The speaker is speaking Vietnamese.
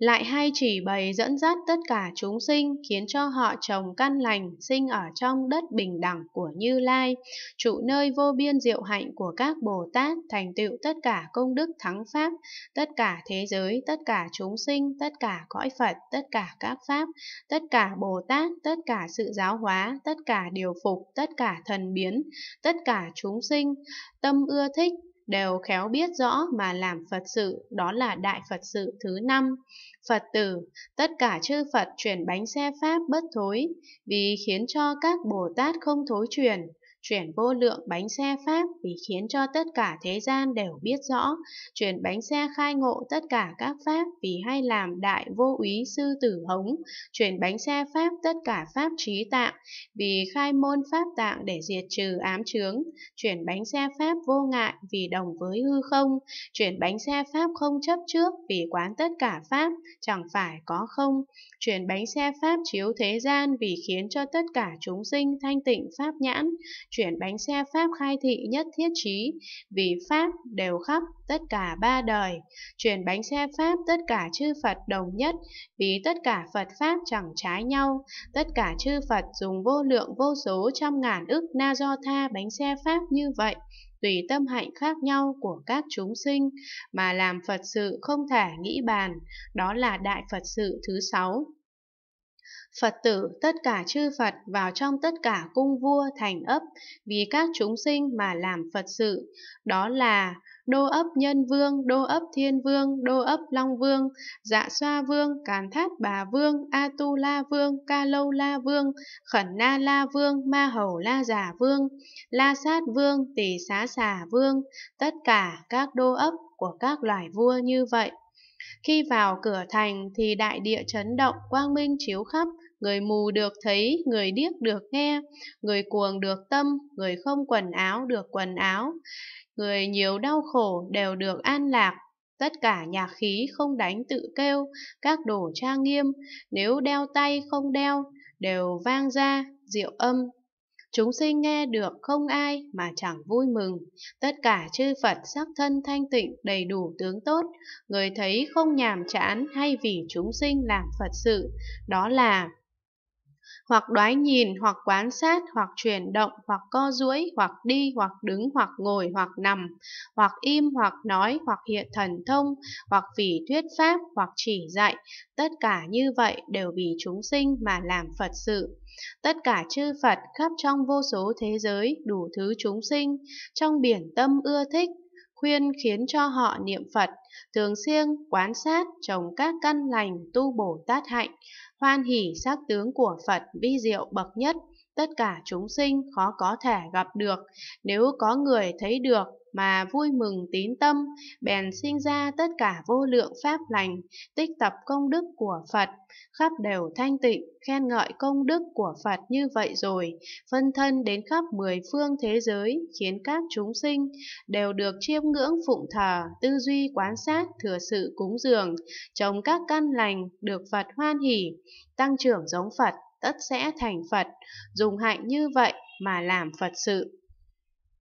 lại hay chỉ bày dẫn dắt tất cả chúng sinh khiến cho họ trồng căn lành sinh ở trong đất bình đẳng của Như Lai, trụ nơi vô biên diệu hạnh của các Bồ Tát thành tựu tất cả công đức thắng Pháp, tất cả thế giới, tất cả chúng sinh, tất cả cõi Phật, tất cả các Pháp, tất cả Bồ Tát, tất cả sự giáo hóa, tất cả điều phục, tất cả thần biến, tất cả chúng sinh, tâm ưa thích, đều khéo biết rõ mà làm Phật sự, đó là Đại Phật sự thứ năm. Phật tử, tất cả chư Phật chuyển bánh xe Pháp bất thối, vì khiến cho các Bồ Tát không thối chuyển, chuyển vô lượng bánh xe Pháp vì khiến cho tất cả thế gian đều biết rõ, chuyển bánh xe khai ngộ tất cả các Pháp vì hay làm đại vô úy sư tử hống, chuyển bánh xe Pháp tất cả Pháp trí tạng vì khai môn Pháp tạng để diệt trừ ám chướng, chuyển bánh xe Pháp vô ngại vì đồng với hư không, chuyển bánh xe Pháp không chấp trước vì quán tất cả Pháp, chẳng phải có không, chuyển bánh xe Pháp chiếu thế gian vì khiến cho tất cả chúng sinh thanh tịnh Pháp nhãn, chuyển bánh xe Pháp khai thị nhất thiết trí, vì Pháp đều khắp tất cả ba đời, chuyển bánh xe Pháp tất cả chư Phật đồng nhất, vì tất cả Phật Pháp chẳng trái nhau, tất cả chư Phật dùng vô lượng vô số trăm ngàn ức na do tha bánh xe Pháp như vậy, tùy tâm hạnh khác nhau của các chúng sinh mà làm Phật sự không thể nghĩ bàn, đó là đại Phật sự thứ sáu. Phật tử tất cả chư Phật vào trong tất cả cung vua thành ấp vì các chúng sinh mà làm Phật sự. Đó là đô ấp nhân vương, đô ấp thiên vương, đô ấp long vương, dạ xoa vương, càn thát bà vương, a tu la vương, ca lâu la vương, khẩn na la vương, ma hầu la giả vương, la sát vương, tỷ xá xà vương, tất cả các đô ấp của các loài vua như vậy. Khi vào cửa thành thì đại địa chấn động, quang minh chiếu khắp, người mù được thấy, người điếc được nghe, người cuồng được tâm, người không quần áo được quần áo, người nhiều đau khổ đều được an lạc. Tất cả nhạc khí không đánh tự kêu, các đồ trang nghiêm, nếu đeo tay không đeo, đều vang ra, diệu âm Chúng sinh nghe được không ai mà chẳng vui mừng, tất cả chư Phật sắc thân thanh tịnh đầy đủ tướng tốt, người thấy không nhàm chán hay vì chúng sinh làm Phật sự, đó là hoặc đoái nhìn, hoặc quan sát, hoặc chuyển động, hoặc co duỗi, hoặc đi, hoặc đứng, hoặc ngồi, hoặc nằm, hoặc im, hoặc nói, hoặc hiện thần thông, hoặc vì thuyết pháp, hoặc chỉ dạy, tất cả như vậy đều vì chúng sinh mà làm Phật sự. Tất cả chư Phật khắp trong vô số thế giới đủ thứ chúng sinh, trong biển tâm ưa thích, khuyên khiến cho họ niệm Phật, thường siêng quán sát trồng các căn lành tu bổ tát hạnh, hoan hỷ sắc tướng của Phật vi diệu bậc nhất, tất cả chúng sinh khó có thể gặp được, nếu có người thấy được mà vui mừng tín tâm, bèn sinh ra tất cả vô lượng pháp lành, tích tập công đức của Phật, khắp đều thanh tịnh, khen ngợi công đức của Phật như vậy rồi, phân thân đến khắp mười phương thế giới, khiến các chúng sinh đều được chiêm ngưỡng phụng thờ, tư duy quán sát, thừa sự cúng dường, trồng các căn lành, được Phật hoan hỷ, tăng trưởng giống Phật, tất sẽ thành Phật, dùng hạnh như vậy mà làm Phật sự.